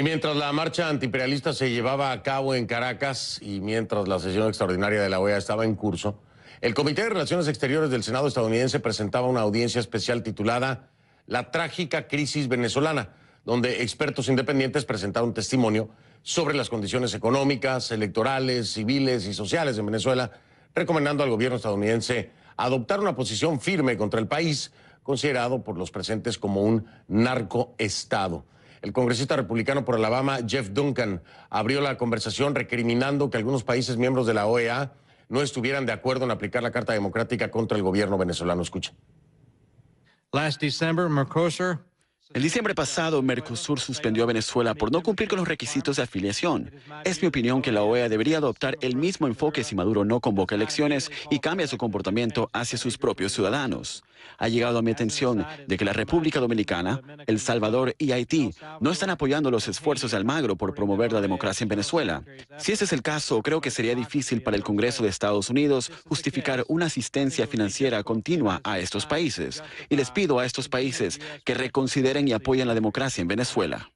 Y mientras la marcha antiimperialista se llevaba a cabo en Caracas y mientras la sesión extraordinaria de la OEA estaba en curso, el Comité de Relaciones Exteriores del Senado estadounidense presentaba una audiencia especial titulada La trágica crisis venezolana, donde expertos independientes presentaron testimonio sobre las condiciones económicas, electorales, civiles y sociales en Venezuela, recomendando al gobierno estadounidense adoptar una posición firme contra el país, considerado por los presentes como un narcoestado. El congresista republicano por Alabama, Jeff Duncan, abrió la conversación recriminando que algunos países miembros de la OEA no estuvieran de acuerdo en aplicar la Carta Democrática contra el gobierno venezolano. Escucha. El diciembre pasado, Mercosur suspendió a Venezuela por no cumplir con los requisitos de afiliación. Es mi opinión que la OEA debería adoptar el mismo enfoque si Maduro no convoca elecciones y cambia su comportamiento hacia sus propios ciudadanos. Ha llegado a mi atención de que la República Dominicana el Salvador y Haití no están apoyando los esfuerzos de Almagro por promover la democracia en Venezuela. Si ese es el caso, creo que sería difícil para el Congreso de Estados Unidos justificar una asistencia financiera continua a estos países. Y les pido a estos países que reconsideren y apoyen la democracia en Venezuela.